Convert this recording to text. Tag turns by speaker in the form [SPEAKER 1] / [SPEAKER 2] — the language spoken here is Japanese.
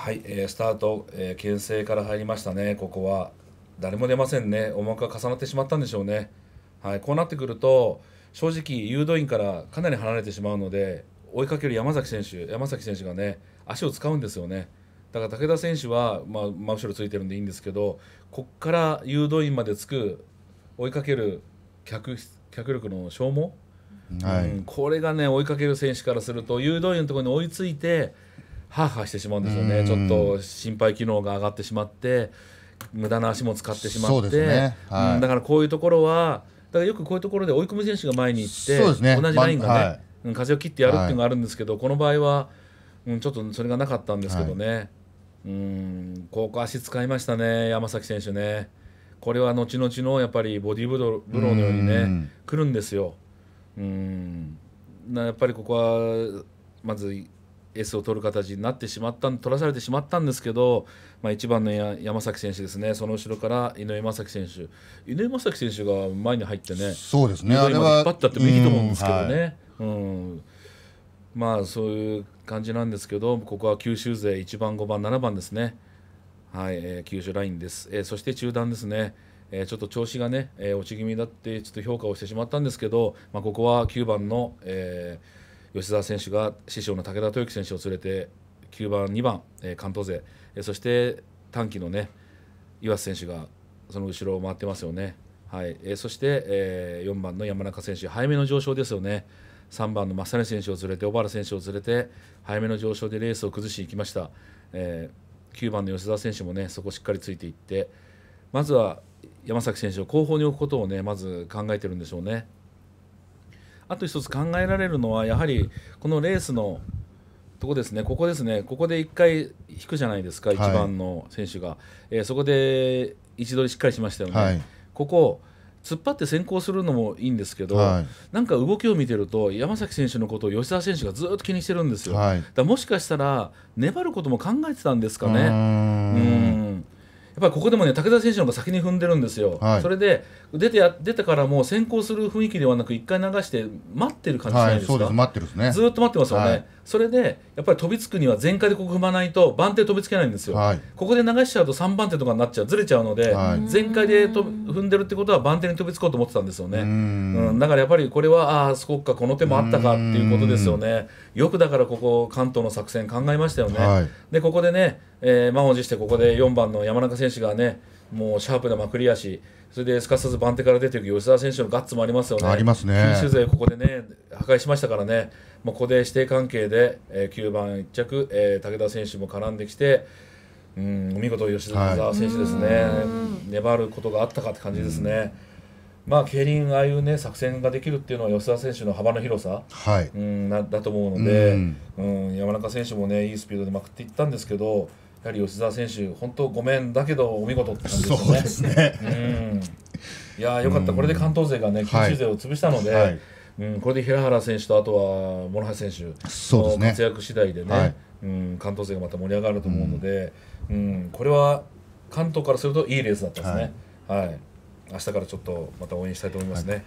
[SPEAKER 1] はい、えー、スタート、えー、牽制から入りましたね、ここは。誰も出ませんね、思惑が重なってしまったんでしょうね。はい、こうなってくると、正直、誘導員からかなり離れてしまうので、追いかける山崎選手、山崎選手がね、足を使うんですよね。だから武田選手は、まあ、真後ろついてるんでいいんですけど、こっから誘導員までつく、追いかける脚脚力の消耗、はい、うん、これがね、追いかける選手からすると、誘導員のところに追いついて、ハーハーしてしまうんですよね、ちょっと心肺機能が上がってしまって無駄な足も使ってしまって、ねはいうん、だからこういうところはだからよくこういうところで追い込み選手が前に行って、ね、同じラインがね、はい、風を切ってやるっていうのがあるんですけど、この場合は、うん、ちょっとそれがなかったんですけどね、はい、うんここ足使いましたね山崎選手ね。これは後々のやっぱりボディーブロブローのようにね来るんですよ。うんやっぱりここはまず S を取る形になってしまった取らされてしまったんですけど、まあ、1番の山崎選手ですねその後ろから井上正樹選手井上正樹選手が前に入ってねそうですね引っ張ったってもいいと思うんですけどね。はいうんまあそういう感じなんですけどここは九州勢1番5番7番ですねはい、えー、九州ラインです、えー、そして中段ですね、えー、ちょっと調子がね、えー、落ち気味だってちょっと評価をしてしまったんですけど、まあ、ここは9番の、えー、吉澤選手が師匠の武田豊樹選手を連れて9番、2番、関東勢、えそして短期のね岩瀬選手がその後ろを回ってますよね、はいえそして、え4番の山中選手早めの上昇ですよね3番の増谷選手を連れて小原選手を連れて早めの上昇でレースを崩していきました、え9番の吉澤選手もねそこしっかりついていってまずは山崎選手を後方に置くことをねまず考えてるんでしょうね。あと一つ考えられるのはやはりこのレースのとこですねここですねここで1回引くじゃないですか、はい、1番の選手が、えー、そこで位置取りしっかりしましたよね、はい、ここ突っ張って先行するのもいいんですけど、はい、なんか動きを見てると山崎選手のことを吉澤選手がずっと気にしてるんですよ、はい、だもしかしたら粘ることも考えてたんですかね。うんぱりここでもね武田選手の方が先に踏んでるんですよ、はい、それで出て出てからもう先行する雰囲気ではなく、一回流して待ってる感じじゃないですか、はい、す待ってるですねずっと待ってますよね、はい、それでやっぱり飛びつくには全開でここ踏まないと、番手飛びつけないんですよ、ここで流しちゃうと3番手とかになっちゃう、ずれちゃうので、全開で踏んでるってことは、番手に飛びつこうと思ってたんですよね、うん、だからやっぱりこれは、ああ、そこか、この手もあったかっていうことですよね、よくだからここ、関東の作戦考えましたよね。でここでねえー、満を持してここで4番の山中選手がねもうシャープなまくりやしそれですかさず番手から出ていく吉田選手のガッツもありますよね。ありますね。九州勢ここでね破壊しましたからね、もうここで指定関係で、えー、9番1着、えー、武田選手も絡んできて。うん見事吉田選手ですね、はい、粘ることがあったかって感じですね。まあ競輪ああいうね作戦ができるっていうのは吉田選手の幅の広さ、はい、うんだと思うので、うん、山中選手もねいいスピードでまくっていったんですけど。やはり吉澤選手、本当ごめんだけどお見事って感じですね。うすねうん、いやよかった、これで関東勢がね、九州勢を潰したので、はいうん、これで平原選手とあとは諸橋選手の活躍次第でね、はい、うん、関東勢がまた盛り上がると思うので、うん、うん、これは関東からするといいレースだったんですね。はい、明日からちょっとまた応援したいと思いますね。